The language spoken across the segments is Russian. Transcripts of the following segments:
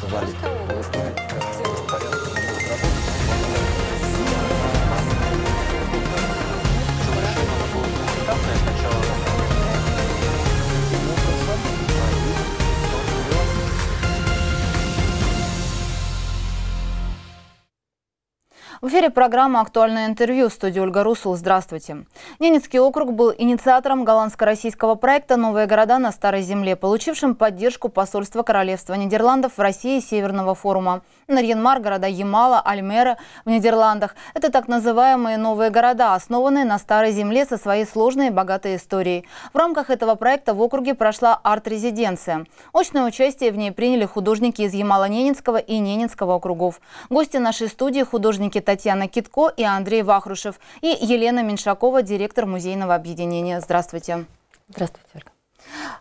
Тогда называли. эфире программа «Актуальное интервью» в студии Ольга Русул. Здравствуйте. Ненецкий округ был инициатором голландско-российского проекта «Новые города на Старой Земле», получившим поддержку посольства Королевства Нидерландов в России и Северного форума. Нарьенмар, города Ямала, Альмера в Нидерландах – это так называемые «Новые города», основанные на Старой Земле со своей сложной и богатой историей. В рамках этого проекта в округе прошла арт-резиденция. Очное участие в ней приняли художники из Ямала-Ненецкого и Ненецкого округов. Гости нашей студии – художники Татьяна Татьяна Китко и Андрей Вахрушев, и Елена Меньшакова, директор музейного объединения. Здравствуйте. Здравствуйте, Ольга.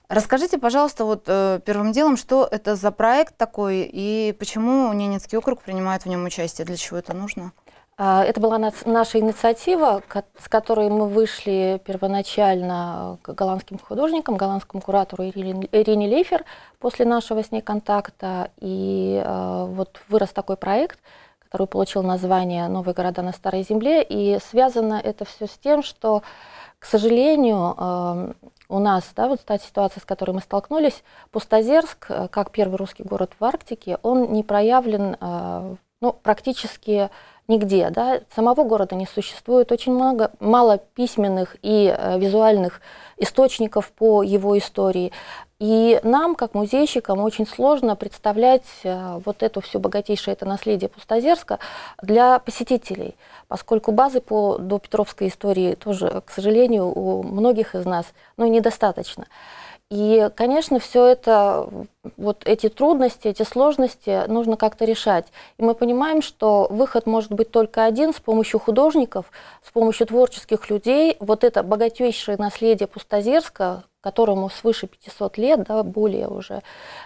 Расскажите, пожалуйста, вот э, первым делом, что это за проект такой и почему Ненецкий округ принимает в нем участие, для чего это нужно? А, это была наша инициатива, с которой мы вышли первоначально к голландским художникам, голландскому куратору Ирине Лейфер после нашего с ней контакта. И э, вот вырос такой проект – Второй получил название «Новые города на Старой Земле». И связано это все с тем, что, к сожалению, э, у нас, да, вот та ситуация, с которой мы столкнулись, Пустозерск, э, как первый русский город в Арктике, он не проявлен э, ну, практически нигде. Да? Самого города не существует, очень много, мало письменных и э, визуальных источников по его истории. И нам, как музейщикам, очень сложно представлять э, вот это все богатейшее это наследие Пустозерска для посетителей, поскольку базы по допетровской истории тоже, к сожалению, у многих из нас ну, недостаточно. И, конечно, все это, вот эти трудности, эти сложности нужно как-то решать. И мы понимаем, что выход может быть только один с помощью художников, с помощью творческих людей. Вот это богатейшее наследие Пустозерска, которому свыше 500 лет, да, более уже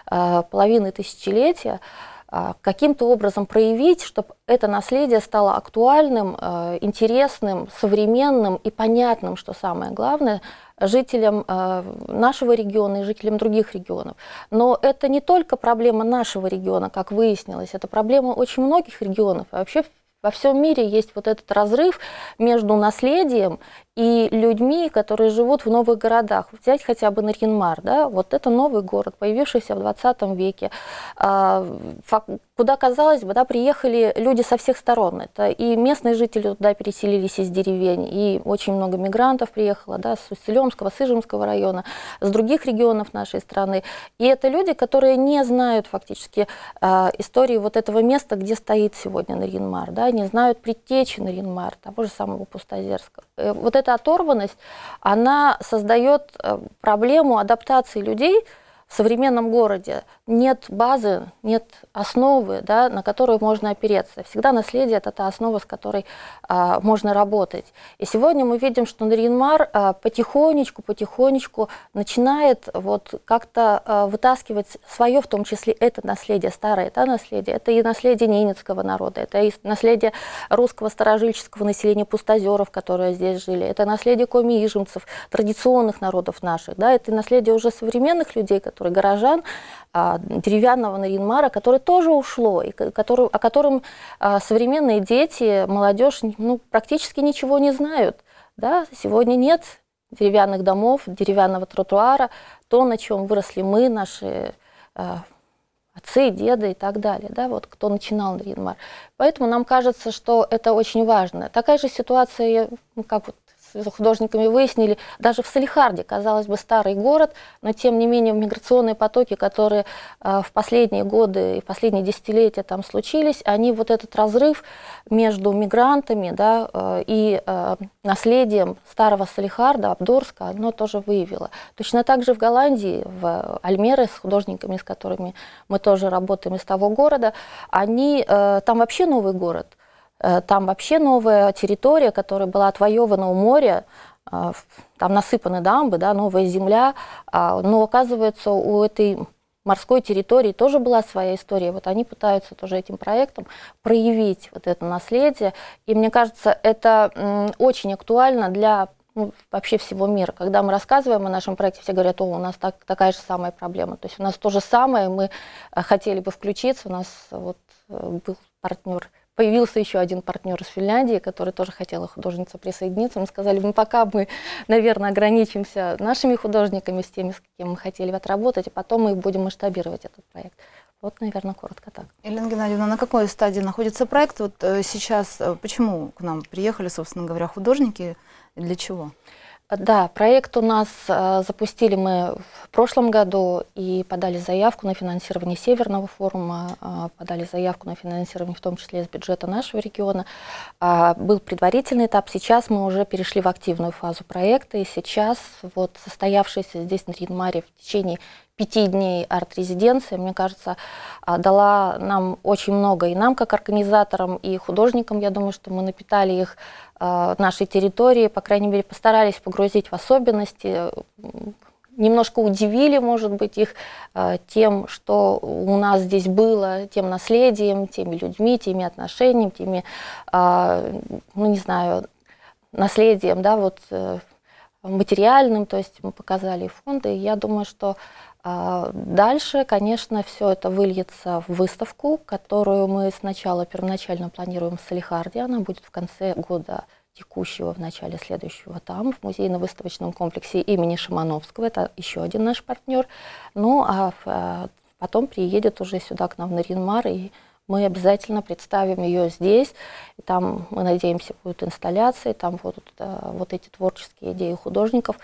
а, половины тысячелетия, а, каким-то образом проявить, чтобы это наследие стало актуальным, а, интересным, современным и понятным, что самое главное, жителям э, нашего региона и жителям других регионов. Но это не только проблема нашего региона, как выяснилось, это проблема очень многих регионов. вообще во всем мире есть вот этот разрыв между наследием и людьми, которые живут в новых городах. Взять хотя бы Нарьинмар, да, вот это новый город, появившийся в 20 веке, а, куда, казалось бы, да, приехали люди со всех сторон. Это и местные жители туда переселились из деревень, и очень много мигрантов приехало, да, с Усть-Илемского, с Ижемского района, с других регионов нашей страны. И это люди, которые не знают фактически а, истории вот этого места, где стоит сегодня Нарьинмар, да, не знают предтечи Нарьинмар, того же самого Пустозерского. Э, вот это эта оторванность, она создает э, проблему адаптации людей в современном городе нет базы, нет основы, да, на которую можно опереться. Всегда наследие – это та основа, с которой а, можно работать. И сегодня мы видим, что Нарьинмар а, потихонечку, потихонечку начинает вот как-то а, вытаскивать свое, в том числе это наследие, старое это наследие. Это и наследие ненецкого народа, это и наследие русского старожильческого населения пустозеров, которые здесь жили, это наследие коми-ижемцев, традиционных народов наших, да, это и наследие уже современных людей, который горожан, а, деревянного Наринмара, который тоже ушло, и который, о котором а, современные дети, молодежь ну, практически ничего не знают. Да? Сегодня нет деревянных домов, деревянного тротуара, то, на чем выросли мы, наши а, отцы, деды и так далее, да, вот кто начинал Наринмар. Поэтому нам кажется, что это очень важно. Такая же ситуация, ну, как вот с художниками выяснили, даже в Салихарде, казалось бы, старый город, но тем не менее миграционные потоки, которые а, в последние годы и последние десятилетия там случились, они вот этот разрыв между мигрантами да, а, и а, наследием старого Салихарда, Абдорска, оно тоже выявило. Точно так же в Голландии, в Альмере с художниками, с которыми мы тоже работаем из того города, они, там вообще новый город – Э, там вообще новая территория, которая была отвоевана у моря, э, там насыпаны дамбы, да, новая земля, а, но оказывается у этой морской территории тоже была своя история. Вот они пытаются тоже этим проектом проявить вот это наследие. И мне кажется, это очень актуально для ну, вообще всего мира. Когда мы рассказываем о нашем проекте, все говорят, о, у нас так, такая же самая проблема. То есть у нас то же самое, мы э, хотели бы включиться, у нас вот был партнер Появился еще один партнер из Финляндии, который тоже хотела художница присоединиться. Мы сказали, мы «Ну, пока мы, наверное, ограничимся нашими художниками, с теми, с кем мы хотели отработать, и а потом мы будем масштабировать этот проект. Вот, наверное, коротко так. Елена Геннадьевна, на какой стадии находится проект? Вот э, сейчас э, почему к нам приехали, собственно говоря, художники? Для чего? Да, проект у нас э, запустили мы в прошлом году и подали заявку на финансирование Северного форума, э, подали заявку на финансирование в том числе из бюджета нашего региона. Э, был предварительный этап, сейчас мы уже перешли в активную фазу проекта, и сейчас вот состоявшийся здесь на Ридмаре в течение пяти дней арт-резиденции, мне кажется, а, дала нам очень много. И нам, как организаторам, и художникам, я думаю, что мы напитали их а, нашей территории, по крайней мере, постарались погрузить в особенности, немножко удивили, может быть, их а, тем, что у нас здесь было, тем наследием, теми людьми, теми отношениями, теми, ну, не знаю, наследием, да, вот э, материальным, то есть мы показали фонды. Я думаю, что а дальше, конечно, все это выльется в выставку, которую мы сначала первоначально планируем в Салихарде. Она будет в конце года текущего, в начале следующего там, в музейно-выставочном комплексе имени Шимановского. Это еще один наш партнер. Ну а э, потом приедет уже сюда к нам на Ринмар и мы обязательно представим ее здесь. И там, мы надеемся, будут инсталляции, там будут э, вот эти творческие идеи художников.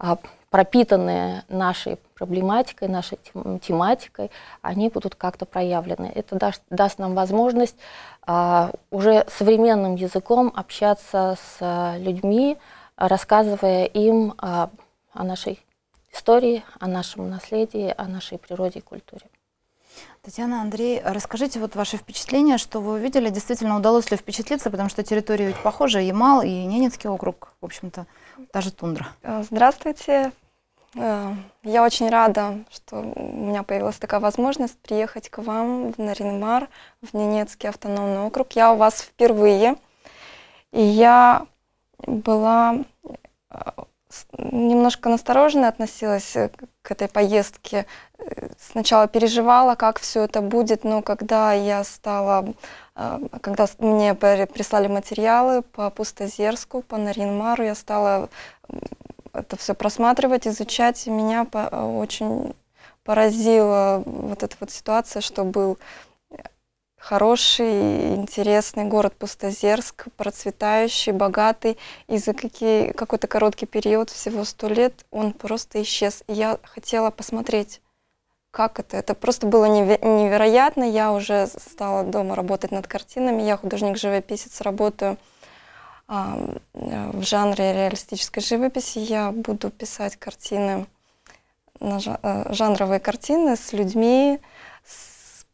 А пропитанные нашей проблематикой, нашей тематикой, они будут как-то проявлены. Это даст, даст нам возможность а, уже современным языком общаться с а, людьми, рассказывая им а, о нашей истории, о нашем наследии, о нашей природе и культуре. Татьяна, Андрей, расскажите вот ваши впечатления, что вы увидели, действительно удалось ли впечатлиться, потому что территория ведь похожи, Ямал и Ненецкий округ, в общем-то, даже тундра. Здравствуйте, Э, я очень рада, что у меня появилась такая возможность приехать к вам в Наринмар, в Ненецкий автономный округ. Я у вас впервые, и я была э, немножко настороженно относилась к этой поездке. Э, сначала переживала, как все это будет, но когда я стала, когда мне прислали материалы по Пустозерску, по Наринмару, я стала это все просматривать, изучать. И меня э, очень поразила вот эта вот ситуация, что был э, хороший, интересный город Пустозерск, процветающий, богатый. И за какие, какой-то короткий период, всего сто лет, он просто исчез. И я хотела посмотреть, как это. Это просто было невероятно. Я уже стала дома работать над картинами. Я художник-живописец, работаю а, э, в жанре реалистической живописи я буду писать картины, э, жанровые картины с людьми,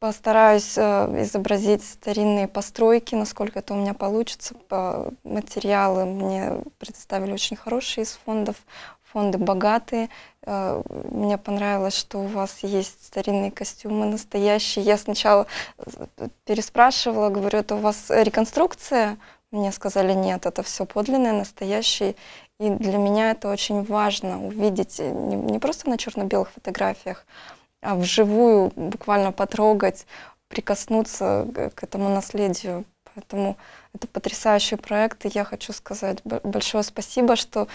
постараюсь э, изобразить старинные постройки, насколько это у меня получится. Материалы мне предоставили очень хорошие из фондов, фонды богатые. Мне понравилось, что у вас есть старинные костюмы настоящие. Я сначала переспрашивала, говорю, это у вас реконструкция? Мне сказали, нет, это все подлинное, настоящее. И для меня это очень важно увидеть э, не, не просто на черно-белых фотографиях, а вживую буквально потрогать, прикоснуться к этому наследию. Поэтому это потрясающий проект, и я хочу сказать большое спасибо, что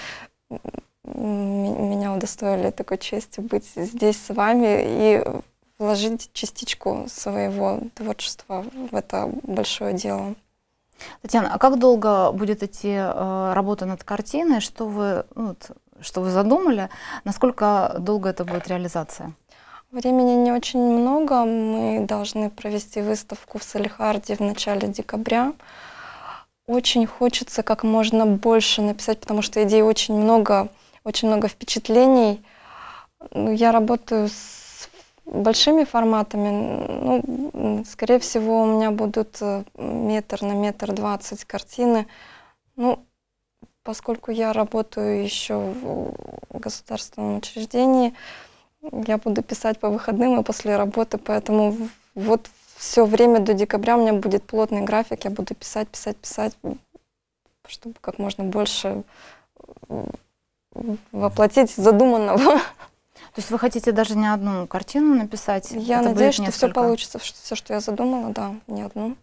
меня удостоили такой чести быть здесь с вами и вложить частичку своего творчества в это большое дело. Татьяна, а как долго будет идти э, работа над картиной? Что вы, ну, вот, что вы задумали? Насколько долго это будет реализация? Времени не очень много. Мы должны провести выставку в Салихарде в начале декабря. Очень хочется как можно больше написать, потому что идей очень много, очень много впечатлений. Ну, я работаю с Большими форматами, ну, скорее всего, у меня будут э, метр на метр двадцать картины. Ну, поскольку я работаю еще в государственном учреждении, я буду писать по выходным и после работы, поэтому вот все время до декабря у меня будет плотный график, я буду писать, писать, писать, чтобы как можно больше воплотить задуманного. То есть вы хотите даже не одну картину написать? Я Это надеюсь, что все получится, что, все, что я задумала, да, не одну.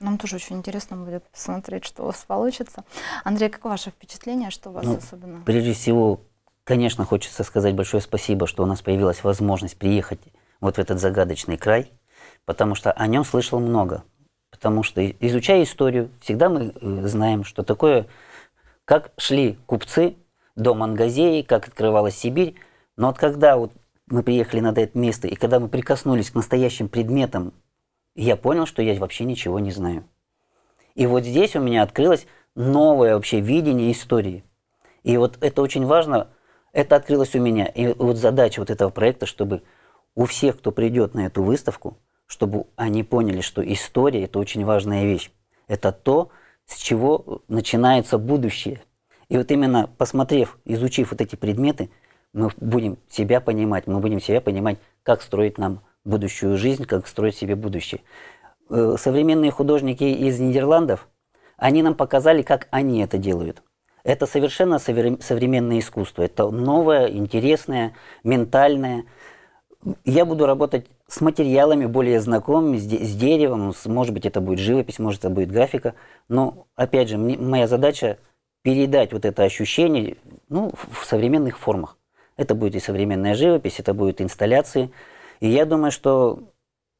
Нам тоже очень интересно будет посмотреть, что у вас получится. Андрей, как ваше впечатление, что у вас ну, особенно? Прежде всего, конечно, хочется сказать большое спасибо, что у нас появилась возможность приехать вот в этот загадочный край, потому что о нем слышал много. Потому что, изучая историю, всегда мы э, знаем, что такое, как шли купцы до Мангазеи, как открывалась Сибирь, но вот когда вот мы приехали на это место, и когда мы прикоснулись к настоящим предметам, я понял, что я вообще ничего не знаю. И вот здесь у меня открылось новое вообще видение истории. И вот это очень важно, это открылось у меня. И вот задача вот этого проекта, чтобы у всех, кто придет на эту выставку, чтобы они поняли, что история – это очень важная вещь. Это то, с чего начинается будущее. И вот именно посмотрев, изучив вот эти предметы – мы будем себя понимать, мы будем себя понимать, как строить нам будущую жизнь, как строить себе будущее. Э, современные художники из Нидерландов, они нам показали, как они это делают. Это совершенно современное искусство. Это новое, интересное, ментальное. Я буду работать с материалами более знакомыми, с, деревом, может быть, это будет живопись, может, это будет графика. Но, опять же, моя задача передать вот это ощущение ну, в современных формах. Это будет и современная живопись, это будут инсталляции. И я думаю, что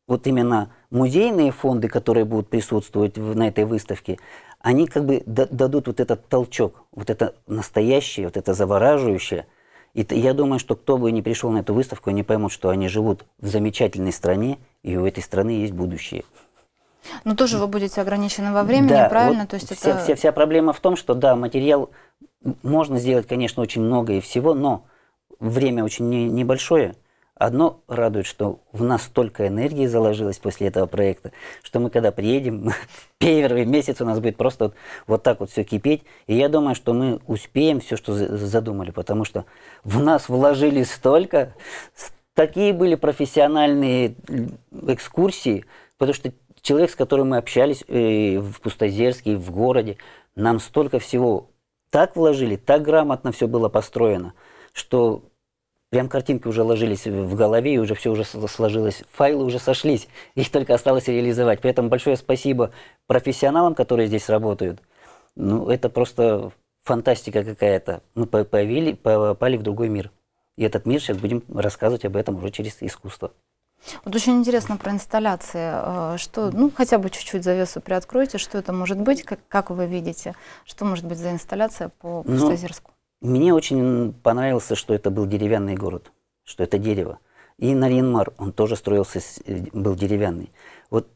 вот именно музейные фонды, которые будут присутствовать в, на этой выставке, они как бы дадут вот этот толчок, вот это настоящее, вот это завораживающее. И я думаю, что кто бы ни пришел на эту выставку, они поймут, что они живут в замечательной стране, и у этой страны есть будущее. Но тоже вы будете ограничены во времени, да, правильно? Вот То есть вся, это... вся, вся проблема в том, что да, материал можно сделать, конечно, очень много и всего, но время очень небольшое. Одно радует, что в нас столько энергии заложилось после этого проекта, что мы когда приедем, первый месяц у нас будет просто вот, вот так вот все кипеть. И я думаю, что мы успеем все, что задумали, потому что в нас вложили столько, такие были профессиональные экскурсии, потому что человек, с которым мы общались э, в Пустозерске, в городе, нам столько всего так вложили, так грамотно все было построено, что Прям картинки уже ложились в голове, и уже все уже сложилось. Файлы уже сошлись, их только осталось реализовать. Поэтому большое спасибо профессионалам, которые здесь работают. Ну, это просто фантастика какая-то. Мы повели, попали в другой мир. И этот мир сейчас будем рассказывать об этом уже через искусство. Вот очень интересно про инсталляции. А, что, ну, хотя бы чуть-чуть завесу приоткройте, что это может быть, как, как вы видите, что может быть за инсталляция по Пустозерску? Ну, мне очень понравился, что это был деревянный город, что это дерево. И Нарьинмар, он тоже строился, э, был деревянный. Вот,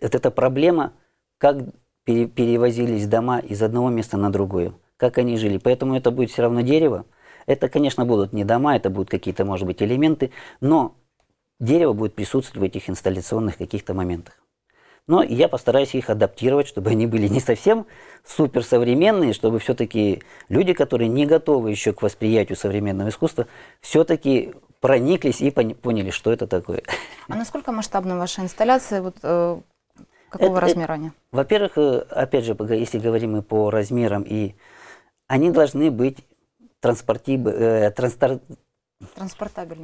вот эта проблема, как пере, перевозились дома из одного места на другое, как они жили. Поэтому это будет все равно дерево. Это, конечно, будут не дома, это будут какие-то, может быть, элементы, но дерево будет присутствовать в этих инсталляционных каких-то моментах но я постараюсь их адаптировать, чтобы они были не совсем суперсовременные, чтобы все-таки люди, которые не готовы еще к восприятию современного искусства, все-таки прониклись и поняли, что это такое. А насколько масштабна ваша инсталляция? Вот, э, какого это, э, размера они? Во-первых, э, опять же, если говорим мы по размерам, и они должны быть транспортиб, э, транспорт,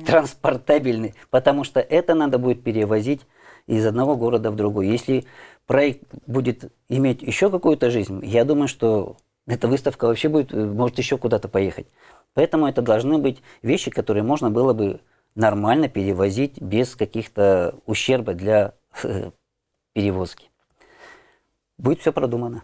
Транспортабельный. потому что это надо будет перевозить из одного города в другой. Если проект будет иметь еще какую-то жизнь, я думаю, что эта выставка вообще будет, э, может еще куда-то поехать. Поэтому это должны быть вещи, которые можно было бы нормально перевозить без каких-то ущерба для э, перевозки. Будет все продумано.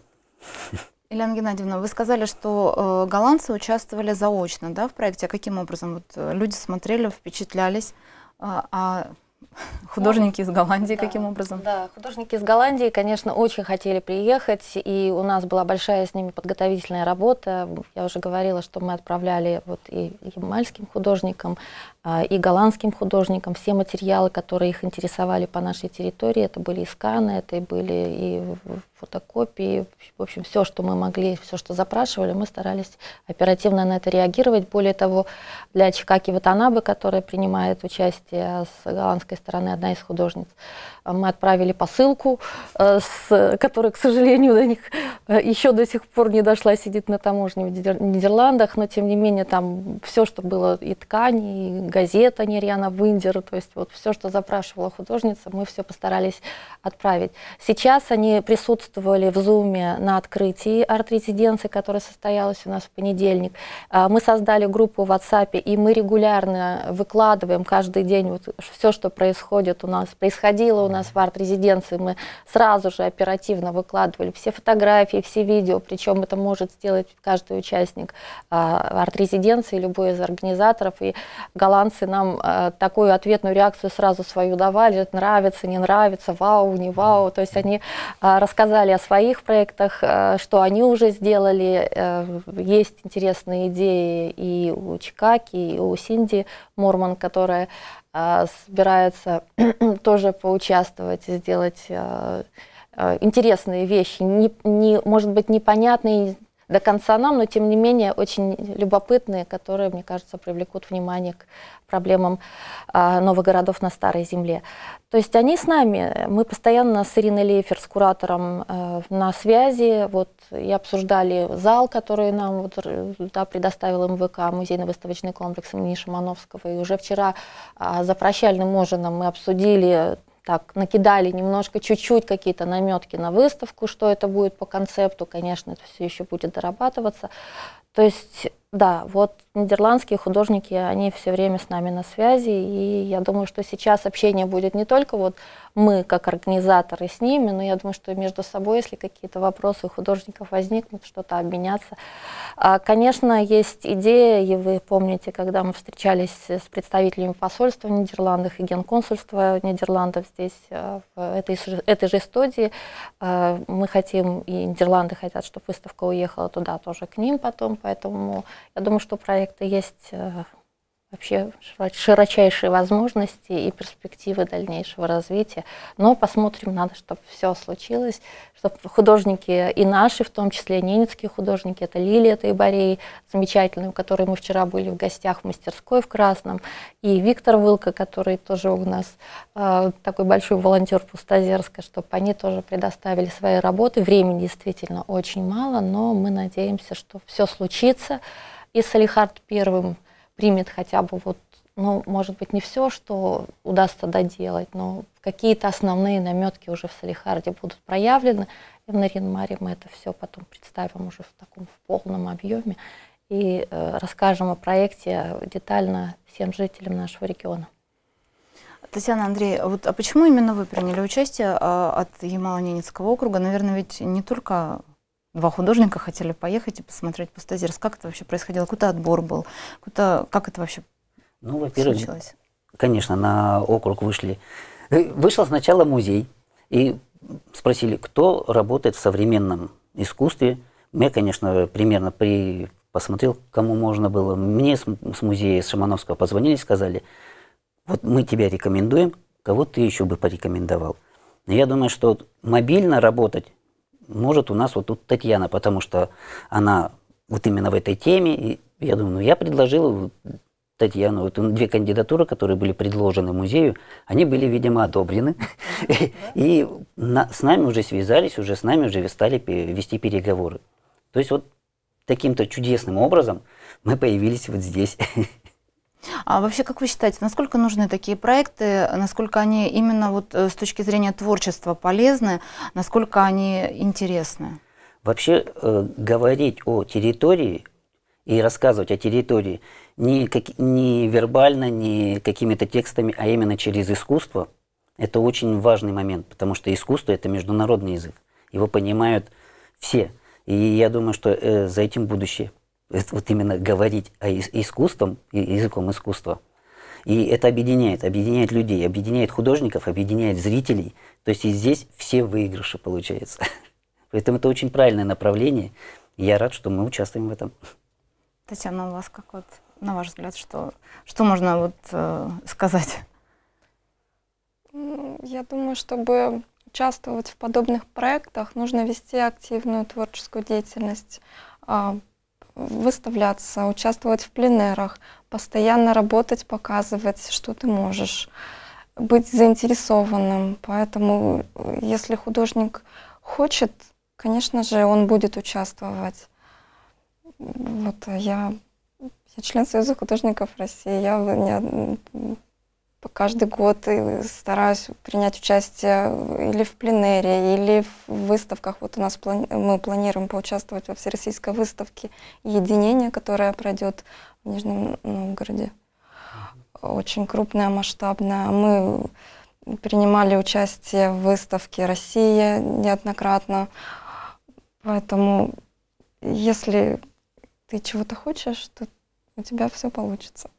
Елена Геннадьевна, вы сказали, что э, голландцы участвовали заочно да, в проекте. А каким образом? Вот, э, люди смотрели, впечатлялись. Э, а, а Художники из Голландии да, каким образом? Да, художники из Голландии, конечно, очень хотели приехать, и у нас была большая с ними подготовительная работа. Я уже говорила, что мы отправляли вот и ямальским художникам, а, и голландским художникам все материалы, которые их интересовали по нашей территории. Это были и сканы, это и были и фотокопии, в общем, все, что мы могли, все, что запрашивали, мы старались оперативно на это реагировать. Более того, для Чикаки Ватанабы, которая принимает участие с голландской этой стороны одна из художниц. Мы отправили посылку, э, с, которая, к сожалению, до них э, еще до сих пор не дошла, сидит на таможне в Нидерландах, но тем не менее там все, что было и ткани, и газета Нерьяна Виндер, то есть вот все, что запрашивала художница, мы все постарались отправить. Сейчас они присутствовали в Зуме на открытии арт-резиденции, которая состоялась у нас в понедельник. Э, мы создали группу в WhatsApp, и мы регулярно выкладываем каждый день вот все, что происходит у нас, происходило у нас в арт-резиденции, мы сразу же оперативно выкладывали все фотографии, все видео, причем это может сделать каждый участник а, арт-резиденции, любой из организаторов. И голландцы нам а, такую ответную реакцию сразу свою давали, нравится, не нравится, вау, не вау. То есть они а, рассказали о своих проектах, что они уже сделали. Э, есть интересные идеи и у Чикаки, и у Синди Морман, которая а, собирается тоже поучаствовать и сделать а, а, интересные вещи, не, не, может быть, непонятные, до конца нам, но тем не менее очень любопытные, которые, мне кажется, привлекут внимание к проблемам а, новых городов на Старой Земле. То есть они с нами, мы постоянно с Ириной Лефер, с куратором э, на связи, вот и обсуждали зал, который нам вот, э, да, предоставил МВК, музейно-выставочный комплекс имени Шимановского, и уже вчера а, за прощальным ужином мы обсудили так накидали немножко, чуть-чуть какие-то наметки на выставку, что это будет по концепту, конечно, это все еще будет дорабатываться. То есть да, вот нидерландские художники, они все время с нами на связи, и я думаю, что сейчас общение будет не только вот мы как организаторы с ними, но я думаю, что между собой, если какие-то вопросы у художников возникнут, что-то обменяться. А, конечно, есть идея, и вы помните, когда мы встречались с представителями посольства в Нидерландах и генконсульства Нидерландов здесь, э, в этой, этой же студии, а, мы хотим, и Нидерланды хотят, чтобы выставка уехала туда тоже к ним потом, поэтому я думаю, что у проекта есть э, вообще широчайшие возможности и перспективы дальнейшего развития. Но посмотрим, надо, чтобы все случилось, чтобы художники и наши, в том числе ненецкие художники, это Лилия это Ибарей, замечательные, у которой мы вчера были в гостях в мастерской в Красном, и Виктор Вылка, который тоже у нас э, такой большой волонтер Пустозерска, чтобы они тоже предоставили свои работы. Времени действительно очень мало, но мы надеемся, что все случится и Салихард первым примет хотя бы вот, ну, может быть, не все, что удастся доделать, но какие-то основные наметки уже в Салихарде будут проявлены. И в Наринмаре мы это все потом представим уже в таком в полном объеме и э, расскажем о проекте детально всем жителям нашего региона. Татьяна Андрей, вот, а почему именно вы приняли участие а, от Ямало-Ненецкого округа? Наверное, ведь не только два художника хотели поехать и посмотреть Пустозерск. Как это вообще происходило? Куда отбор был? Куда, как это вообще ну, во-первых, случилось? Конечно, на округ вышли. Э, вышел сначала музей и спросили, кто работает в современном искусстве. Я, конечно, примерно при... посмотрел, кому можно было. Мне с, с музея с Шамановского позвонили, сказали, вот мы тебя рекомендуем, кого ты еще бы порекомендовал. Я думаю, что мобильно работать может у нас вот тут Татьяна, потому что она вот именно в этой теме, и я думаю, ну я предложил Татьяну, вот две кандидатуры, которые были предложены музею, они были, видимо, одобрены. И с нами уже связались, уже с нами уже стали вести переговоры. То есть вот таким-то чудесным образом мы появились вот здесь. А вообще, как вы считаете, насколько нужны такие проекты, насколько они именно вот э, с точки зрения творчества полезны, насколько они интересны? Вообще э, говорить о территории и рассказывать о территории не, как, не вербально, не какими-то текстами, а именно через искусство, это очень важный момент, потому что искусство – это международный язык. Его понимают все. И я думаю, что э, за этим будущее вот именно говорить о искусством, языком искусства. И это объединяет, объединяет людей, объединяет художников, объединяет зрителей. То есть и здесь все выигрыши получаются Поэтому это очень правильное направление. я рад, что мы участвуем в этом. Татьяна, у вас как вот, на ваш взгляд, что, что можно вот э, сказать? Ну, я думаю, чтобы участвовать в подобных проектах, нужно вести активную творческую деятельность, а, выставляться, участвовать в пленерах, постоянно работать, показывать, что ты можешь, быть заинтересованным. Поэтому, э, если художник хочет, конечно же, он будет участвовать. Вот я, я член Союза художников России, я не, каждый год э, стараюсь принять участие или в пленэре, или в выставках. Вот у нас плани мы планируем поучаствовать во всероссийской выставке «Единение», которая пройдет в Нижнем Новгороде. Очень крупная, масштабная. Мы принимали участие в выставке «Россия» неоднократно. Поэтому если ты чего-то хочешь, то у тебя все получится.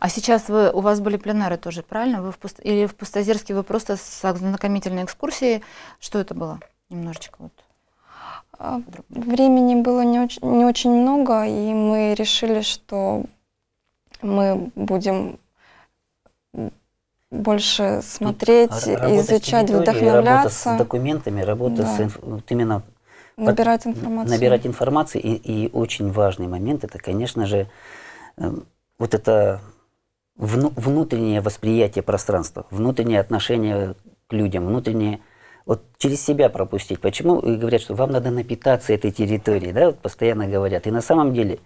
А сейчас вы, у вас были пленары тоже, правильно? Вы в пуст... Или в Пустозерске вы просто с ознакомительной экскурсией. Что это было? Немножечко вот. А, времени было не очень, не очень много, и мы решили, что мы будем больше смотреть, а, Тут изучать, вдохновляться. Работа с документами, работа да. с инф... вот именно набирать информацию. Набирать информацию и, и очень важный момент это, конечно же, эм, вот это вну, внутреннее восприятие пространства, внутреннее отношение к людям, внутреннее вот через себя пропустить. Почему и говорят, что вам надо напитаться этой территорией, да, вот постоянно говорят. И на самом деле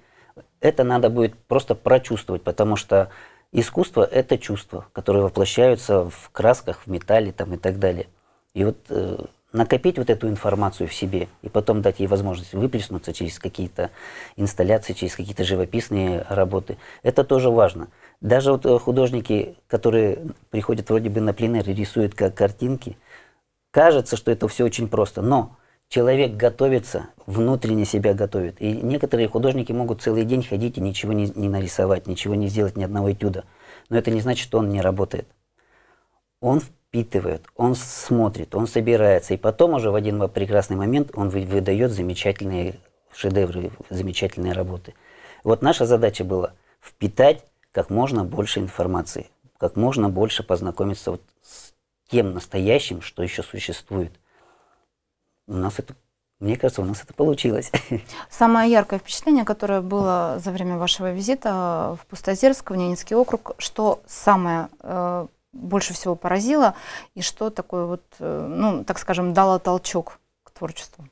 это надо будет просто прочувствовать, потому что искусство – это чувство, которое воплощаются в красках, в металле там, и так далее. И вот э, накопить вот эту информацию в себе и потом дать ей возможность выплеснуться через какие-то инсталляции, через какие-то живописные работы. Это тоже важно. Даже вот э, художники, которые приходят вроде бы на пленер и рисуют как картинки, кажется, что это все очень просто, но человек готовится, внутренне себя готовит. И некоторые художники могут целый день ходить и ничего не, не нарисовать, ничего не сделать, ни одного этюда. Но это не значит, что он не работает. Он впитывает, он смотрит, он собирается, и потом уже в один прекрасный момент он выдает замечательные шедевры, замечательные работы. Вот наша задача была впитать как можно больше информации, как можно больше познакомиться вот с тем настоящим, что еще существует. У нас это мне кажется, у нас это получилось. Самое яркое впечатление, которое было за время вашего визита в Пустозерск, в Ненецкий округ, что самое э, больше всего поразило и что такое вот, э, ну, так скажем, дало толчок к творчеству?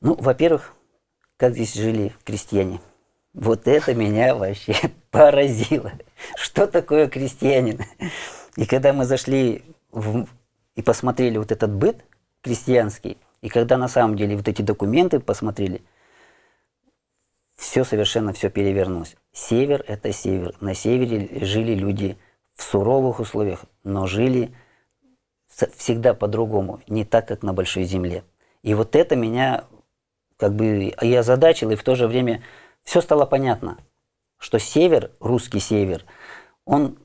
Ну, во-первых, как здесь жили крестьяне. Вот это меня вообще поразило. Что такое крестьянин? И когда мы зашли в, и посмотрели вот этот быт крестьянский, и когда на самом деле вот эти документы посмотрели, все совершенно все перевернулось. Север – это север. На севере жили люди – в суровых условиях, но жили всегда по-другому, не так, как на большой земле. И вот это меня как бы и озадачило, и в то же время все стало понятно, что север, русский север, он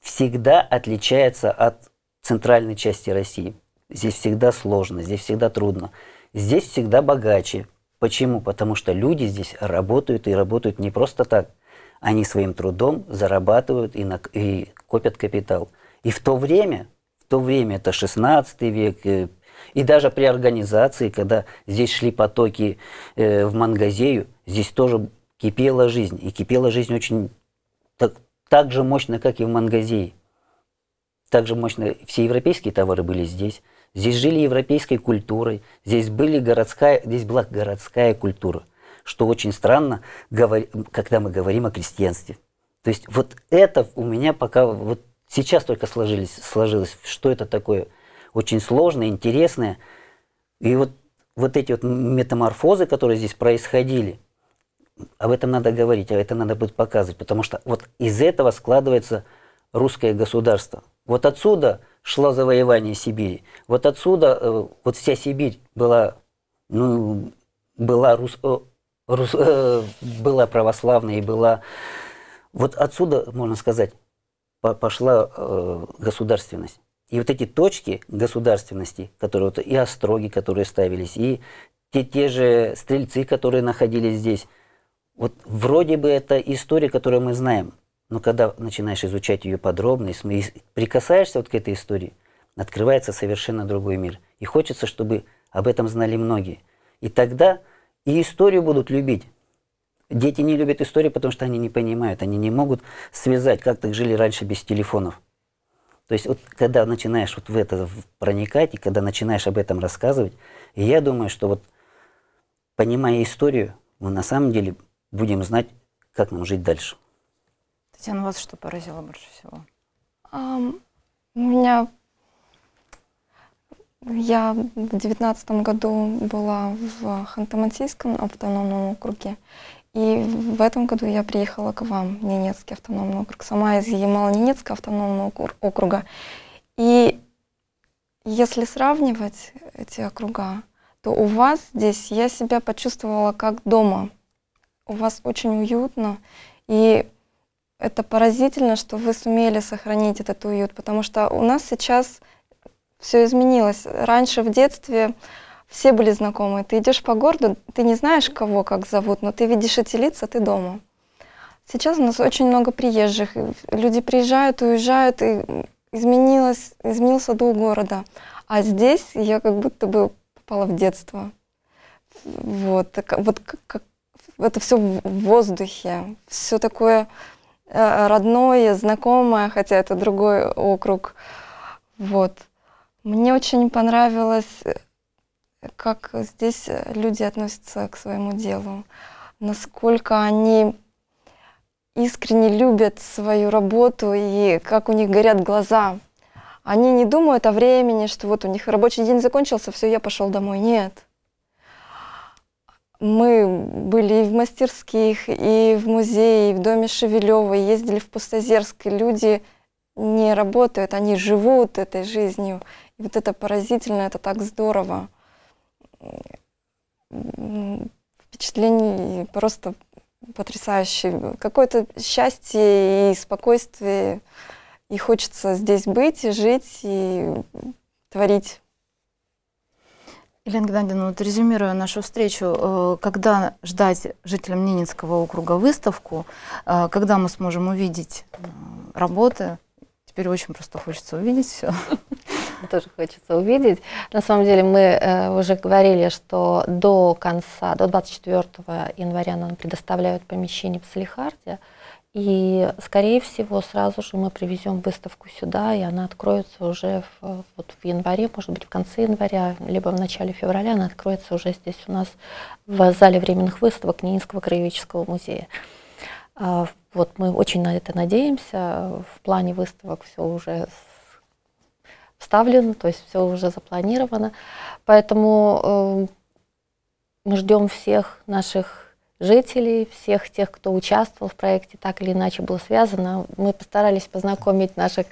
всегда отличается от центральной части России. Здесь всегда сложно, здесь всегда трудно, здесь всегда богаче. Почему? Потому что люди здесь работают и работают не просто так – они своим трудом зарабатывают и, на, и копят капитал. И в то время, в то время это 16 век, э, и даже при организации, когда здесь шли потоки э, в Мангазею, здесь тоже кипела жизнь. И кипела жизнь очень так, так же мощно, как и в Мангазее. Так же мощно все европейские товары были здесь. Здесь жили европейской культурой, здесь, были городская, здесь была городская культура что очень странно, говор... когда мы говорим о крестьянстве. То есть вот это у меня пока, вот сейчас только сложилось, сложилось, что это такое очень сложное, интересное. И вот, вот эти вот метаморфозы, которые здесь происходили, об этом надо говорить, об а этом надо будет показывать, потому что вот из этого складывается русское государство. Вот отсюда шло завоевание Сибири, вот отсюда э, вот вся Сибирь была, ну, была рус, э, рус, э, была православная и была... Вот отсюда, можно сказать, пошла э, государственность. И вот эти точки государственности, которые вот и остроги, которые ставились, и те, те же стрельцы, которые находились здесь, вот вроде бы это история, которую мы знаем, но когда начинаешь изучать ее подробно, и прикасаешься вот к этой истории, открывается совершенно другой мир. И хочется, чтобы об этом знали многие. И тогда и историю будут любить. Дети не любят историю, потому что они не понимают, они не могут связать, как так жили раньше без телефонов. То есть вот когда начинаешь вот в это проникать, и когда начинаешь об этом рассказывать, я думаю, что вот понимая историю, мы на самом деле будем знать, как нам жить дальше. Татьяна, вас что поразило больше всего? Um, меня я в девятнадцатом году была в Ханты-Мансийском автономном округе, и в этом году я приехала к вам, в Ненецкий автономный округ, сама из Ямало-Ненецкого автономного округа. И если сравнивать эти округа, то у вас здесь я себя почувствовала как дома. У вас очень уютно, и это поразительно, что вы сумели сохранить этот уют, потому что у нас сейчас все изменилось. Раньше в детстве все были знакомы. Ты идешь по городу, ты не знаешь, кого как зовут, но ты видишь эти лица, ты дома. Сейчас у нас очень много приезжих. Люди приезжают, уезжают, и изменилось, изменился дух города. А здесь я как будто бы попала в детство. Вот, вот как, это все в воздухе, все такое э, родное, знакомое, хотя это другой округ. Вот. Мне очень понравилось, э, как здесь э, люди относятся к своему делу, насколько они искренне любят свою работу и как у них горят глаза. Они не думают о времени, что вот у них рабочий день закончился, все, я пошел домой. Нет. Мы были и в мастерских, и в музее, и в доме Шевелева, ездили в Пустозерск, и люди не работают, они живут этой жизнью. И вот это поразительно, это так здорово. впечатление просто потрясающее, Какое-то счастье и спокойствие. И хочется здесь быть, и жить, и творить. Елена Геннадьевна, вот резюмируя нашу встречу, э, когда ждать жителям Ненецкого округа выставку, э, когда мы сможем увидеть э, работы? Теперь очень просто хочется увидеть все. тоже хочется увидеть. На самом деле мы э, уже говорили, что до конца, до 24 января нам предоставляют помещение в Салихарде. И, скорее всего, сразу же мы привезем выставку сюда, и она откроется уже в, вот в январе, может быть, в конце января, либо в начале февраля она откроется уже здесь у нас в зале временных выставок Книнского краеведческого музея. А, вот мы очень на это надеемся. В плане выставок все уже вставлен, то есть все уже запланировано. Поэтому э, мы ждем всех наших жителей, всех тех, кто участвовал в проекте, так или иначе было связано. Мы постарались познакомить наших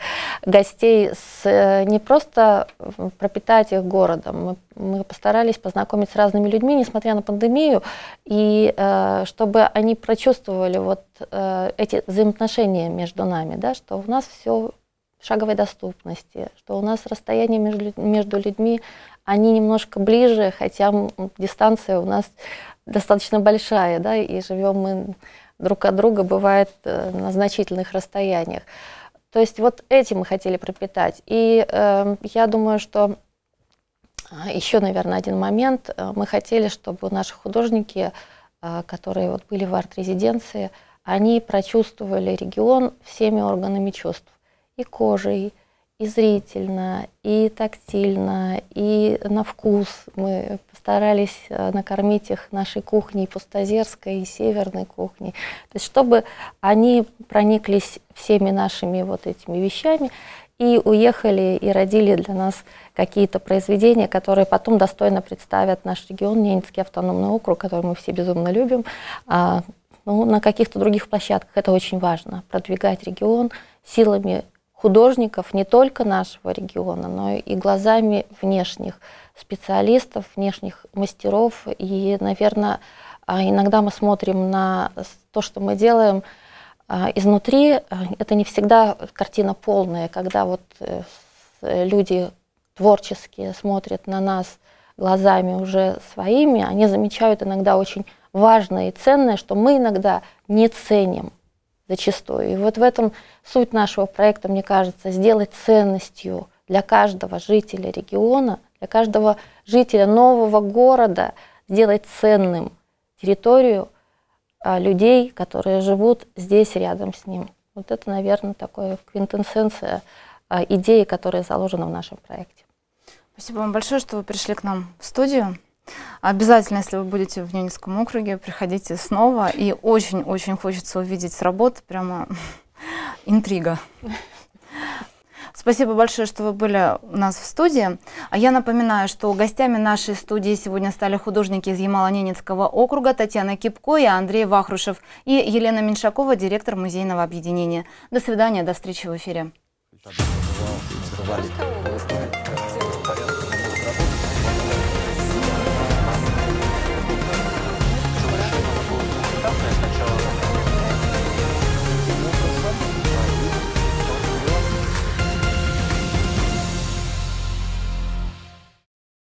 гостей с э, не просто э, пропитать их городом, мы, мы постарались познакомить с разными людьми, несмотря на пандемию, и э, чтобы они прочувствовали вот э, эти взаимоотношения между нами, да, что у нас все шаговой доступности, что у нас расстояние между, между людьми, они немножко ближе, хотя дистанция у нас достаточно большая, да, и живем мы друг от друга, бывает, э, на значительных расстояниях. То есть вот этим мы хотели пропитать. И э, я думаю, что э, еще, наверное, один момент. Э, мы хотели, чтобы наши художники, которые вот были в арт-резиденции, они прочувствовали регион всеми органами чувств и кожей, и зрительно, и тактильно, и на вкус. Мы постарались э, накормить их нашей кухней пустозерской и северной кухней. То есть, чтобы они прониклись всеми нашими вот этими вещами и уехали и родили для нас какие-то произведения, которые потом достойно представят наш регион, Ненецкий автономный округ, который мы все безумно любим, а, ну, на каких-то других площадках. Это очень важно, продвигать регион силами художников не только нашего региона, но и глазами внешних специалистов, внешних мастеров. И, наверное, а, иногда мы смотрим на то, что мы делаем а, изнутри. А, это не всегда картина полная, когда вот э, э, люди творческие смотрят на нас глазами уже своими, они замечают иногда очень важное и ценное, что мы иногда не ценим зачастую. И вот в этом суть нашего проекта, мне кажется, сделать ценностью для каждого жителя региона, для каждого жителя нового города, сделать ценным территорию а, людей, которые живут здесь рядом с ним. Вот это, наверное, такая квинтэссенция а, идеи, которая заложена в нашем проекте. Спасибо вам большое, что вы пришли к нам в студию. Обязательно, если вы будете в Ненецком округе, приходите снова. И очень-очень хочется увидеть работу. Прямо интрига. Спасибо большое, что вы были у нас в студии. А я напоминаю, что гостями нашей студии сегодня стали художники из Ямало-Ненецкого округа Татьяна Кипко и Андрей Вахрушев и Елена Меньшакова, директор музейного объединения. До свидания, до встречи в эфире.